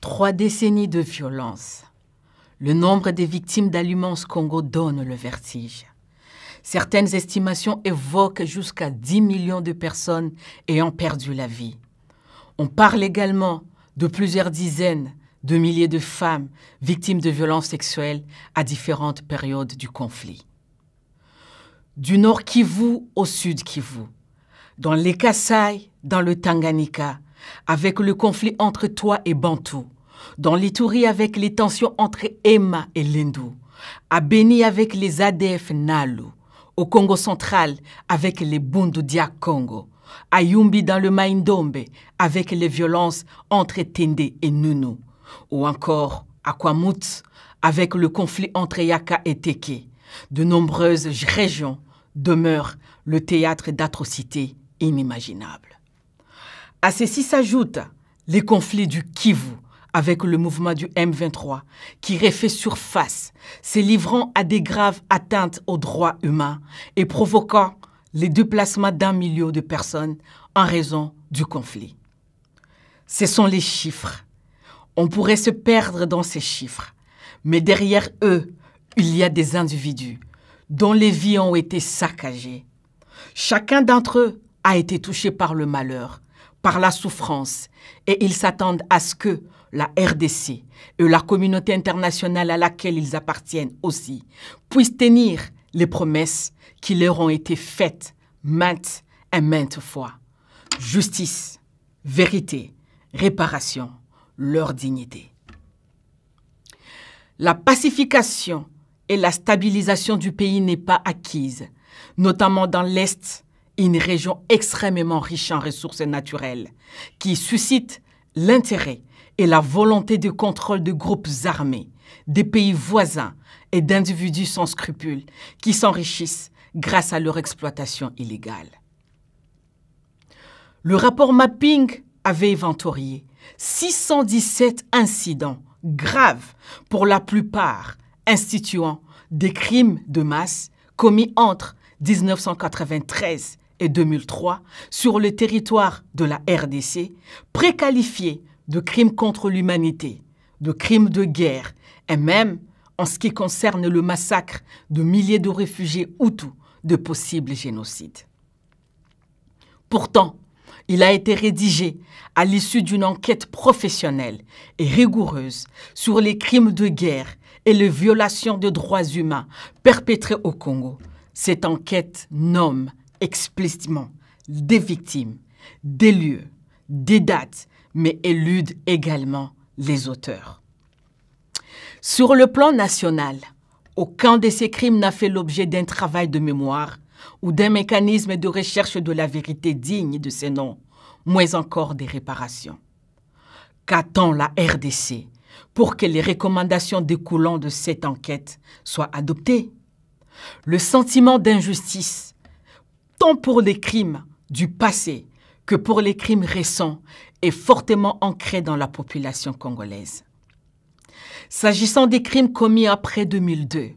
Trois décennies de violence. Le nombre des victimes d'allumance Congo donne le vertige. Certaines estimations évoquent jusqu'à 10 millions de personnes ayant perdu la vie. On parle également de plusieurs dizaines de milliers de femmes victimes de violences sexuelles à différentes périodes du conflit. Du nord Kivu au sud Kivu, dans les Kassai, dans le Tanganyika, avec le conflit entre toi et Bantu, dans l'Itourie avec les tensions entre Emma et Lindou, à Beni avec les ADF Nalu, au Congo central avec les Bundu dia Congo, à Yumbi dans le Maindombe, avec les violences entre Tende et Nunu, ou encore à Kwamut avec le conflit entre Yaka et Teke. De nombreuses régions demeurent le théâtre d'atrocités inimaginables. À ceci s'ajoutent les conflits du Kivu avec le mouvement du M23 qui refait surface, se livrant à des graves atteintes aux droits humains et provoquant les déplacements d'un million de personnes en raison du conflit. Ce sont les chiffres. On pourrait se perdre dans ces chiffres, mais derrière eux, il y a des individus dont les vies ont été saccagées. Chacun d'entre eux a été touché par le malheur, par la souffrance et ils s'attendent à ce que la RDC et la communauté internationale à laquelle ils appartiennent aussi puissent tenir les promesses qui leur ont été faites maintes et maintes fois. Justice, vérité, réparation, leur dignité. La pacification et la stabilisation du pays n'est pas acquise, notamment dans l'Est une région extrêmement riche en ressources naturelles, qui suscite l'intérêt et la volonté de contrôle de groupes armés, des pays voisins et d'individus sans scrupules qui s'enrichissent grâce à leur exploitation illégale. Le rapport Mapping avait éventorié 617 incidents graves, pour la plupart instituant des crimes de masse commis entre 1993 et 2003 sur le territoire de la RDC, préqualifié de crimes contre l'humanité, de crimes de guerre et même, en ce qui concerne le massacre de milliers de réfugiés hutus, de possibles génocides. Pourtant, il a été rédigé à l'issue d'une enquête professionnelle et rigoureuse sur les crimes de guerre et les violations de droits humains perpétrés au Congo. Cette enquête nomme explicitement des victimes, des lieux, des dates, mais élude également les auteurs. Sur le plan national, aucun de ces crimes n'a fait l'objet d'un travail de mémoire ou d'un mécanisme de recherche de la vérité digne de ces noms, moins encore des réparations. Qu'attend la RDC pour que les recommandations découlant de cette enquête soient adoptées Le sentiment d'injustice tant pour les crimes du passé que pour les crimes récents, est fortement ancré dans la population congolaise. S'agissant des crimes commis après 2002,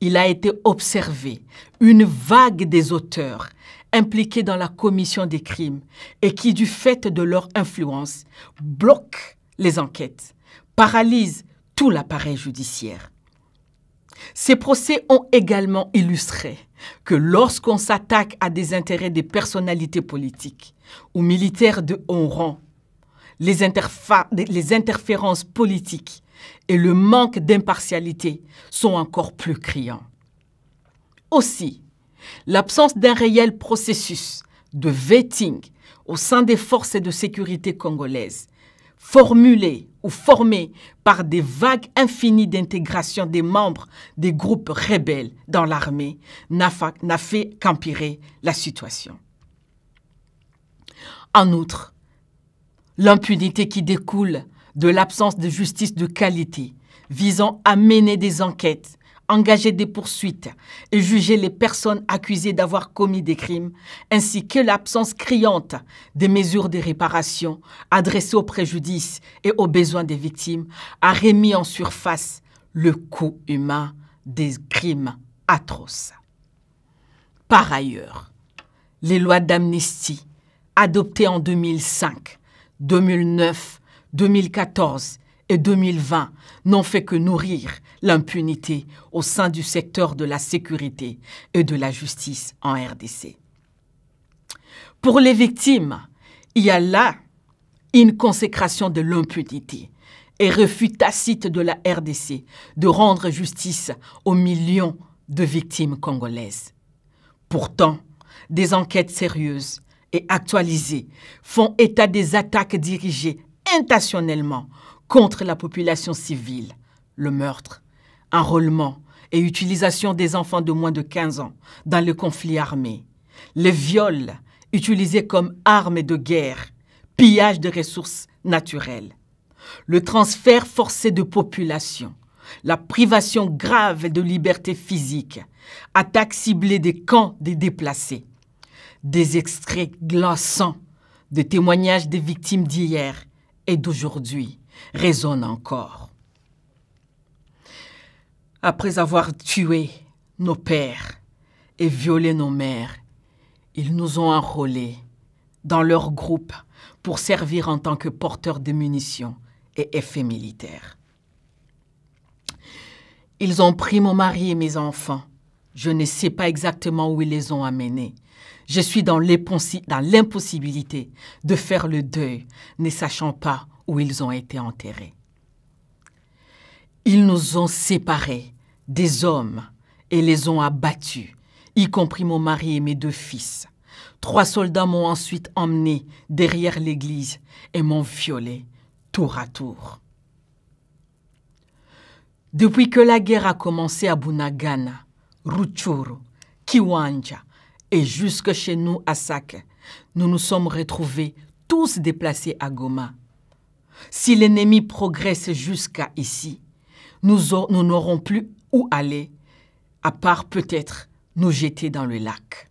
il a été observé une vague des auteurs impliqués dans la commission des crimes et qui, du fait de leur influence, bloquent les enquêtes, paralysent tout l'appareil judiciaire ces procès ont également illustré que lorsqu'on s'attaque à des intérêts des personnalités politiques ou militaires de haut rang, les, interférences politiques et le manque d'impartialité sont encore plus criants. Aussi, l'absence d'un réel processus de vetting au sein des forces de sécurité congolaises, formulé ou formés par des vagues infinies d'intégration des membres des groupes rebelles dans l'armée n'a fait qu'empirer la situation. En outre, l'impunité qui découle de l'absence de justice de qualité visant à mener des enquêtes engager des poursuites et juger les personnes accusées d'avoir commis des crimes, ainsi que l'absence criante des mesures de réparation adressées aux préjudices et aux besoins des victimes, a remis en surface le coût humain des crimes atroces. Par ailleurs, les lois d'amnistie adoptées en 2005, 2009, 2014 et 2020 n'ont fait que nourrir l'impunité au sein du secteur de la sécurité et de la justice en RDC. Pour les victimes, il y a là une consécration de l'impunité et refus tacite de la RDC de rendre justice aux millions de victimes congolaises. Pourtant, des enquêtes sérieuses et actualisées font état des attaques dirigées intentionnellement contre la population civile, le meurtre, enrôlement et utilisation des enfants de moins de 15 ans dans le conflit armé, les viols utilisés comme armes de guerre, pillage de ressources naturelles, le transfert forcé de population, la privation grave de liberté physique, attaques ciblées des camps des déplacés, des extraits glaçants de témoignages des victimes d'hier et d'aujourd'hui résonne encore. Après avoir tué nos pères et violé nos mères, ils nous ont enrôlés dans leur groupe pour servir en tant que porteurs de munitions et effets militaires. Ils ont pris mon mari et mes enfants. Je ne sais pas exactement où ils les ont amenés. Je suis dans l'impossibilité de faire le deuil, ne sachant pas où ils ont été enterrés. Ils nous ont séparés des hommes et les ont abattus, y compris mon mari et mes deux fils. Trois soldats m'ont ensuite emmené derrière l'église et m'ont violé tour à tour. Depuis que la guerre a commencé à Bunagana, Ruchuru, Kiwanja et jusque chez nous à Sak, nous nous sommes retrouvés tous déplacés à Goma si l'ennemi progresse jusqu'à ici, nous n'aurons plus où aller, à part peut-être nous jeter dans le lac.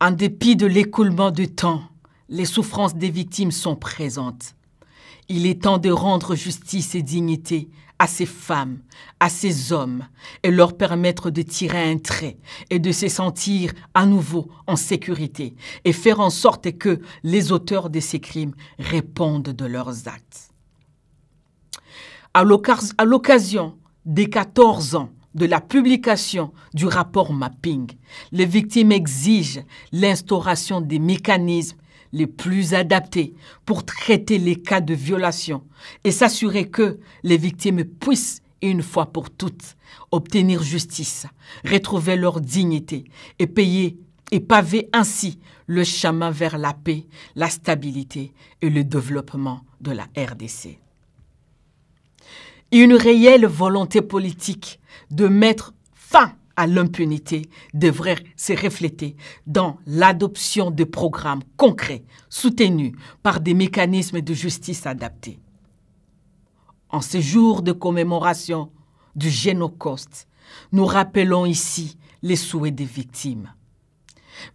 En dépit de l'écoulement du temps, les souffrances des victimes sont présentes. Il est temps de rendre justice et dignité à ces femmes, à ces hommes, et leur permettre de tirer un trait et de se sentir à nouveau en sécurité, et faire en sorte que les auteurs de ces crimes répondent de leurs actes. À l'occasion des 14 ans de la publication du rapport Mapping, les victimes exigent l'instauration des mécanismes les plus adaptés pour traiter les cas de violation et s'assurer que les victimes puissent, une fois pour toutes, obtenir justice, retrouver leur dignité et payer et paver ainsi le chemin vers la paix, la stabilité et le développement de la RDC. Une réelle volonté politique de mettre fin à l'impunité devrait se refléter dans l'adoption de programmes concrets soutenus par des mécanismes de justice adaptés. En ce jour de commémoration du génocide nous rappelons ici les souhaits des victimes.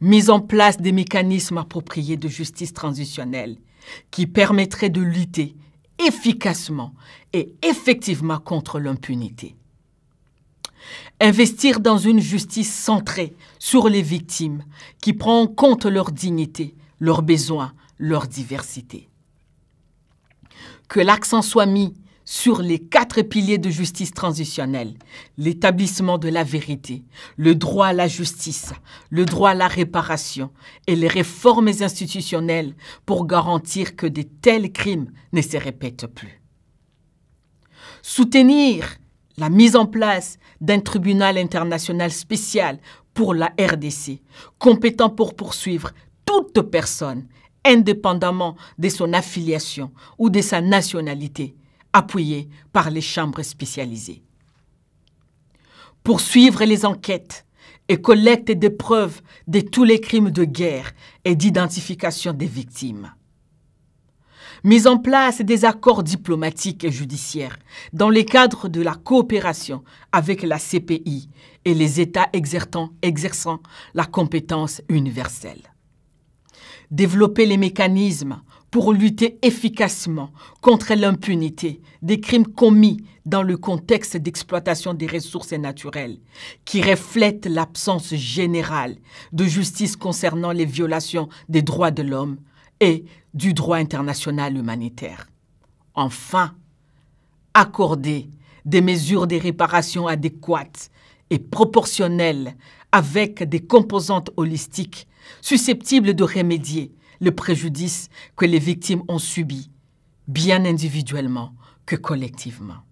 Mise en place des mécanismes appropriés de justice transitionnelle qui permettraient de lutter efficacement et effectivement contre l'impunité. Investir dans une justice centrée sur les victimes qui prend en compte leur dignité, leurs besoins, leur diversité. Que l'accent soit mis sur les quatre piliers de justice transitionnelle, l'établissement de la vérité, le droit à la justice, le droit à la réparation et les réformes institutionnelles pour garantir que de tels crimes ne se répètent plus. Soutenir la mise en place d'un tribunal international spécial pour la RDC, compétent pour poursuivre toute personne, indépendamment de son affiliation ou de sa nationalité, appuyée par les chambres spécialisées. Poursuivre les enquêtes et collecte des preuves de tous les crimes de guerre et d'identification des victimes mise en place des accords diplomatiques et judiciaires dans le cadre de la coopération avec la CPI et les États exerçant, exerçant la compétence universelle. Développer les mécanismes pour lutter efficacement contre l'impunité des crimes commis dans le contexte d'exploitation des ressources naturelles, qui reflètent l'absence générale de justice concernant les violations des droits de l'homme, et du droit international humanitaire. Enfin, accorder des mesures de réparation adéquates et proportionnelles avec des composantes holistiques susceptibles de remédier le préjudice que les victimes ont subi, bien individuellement que collectivement.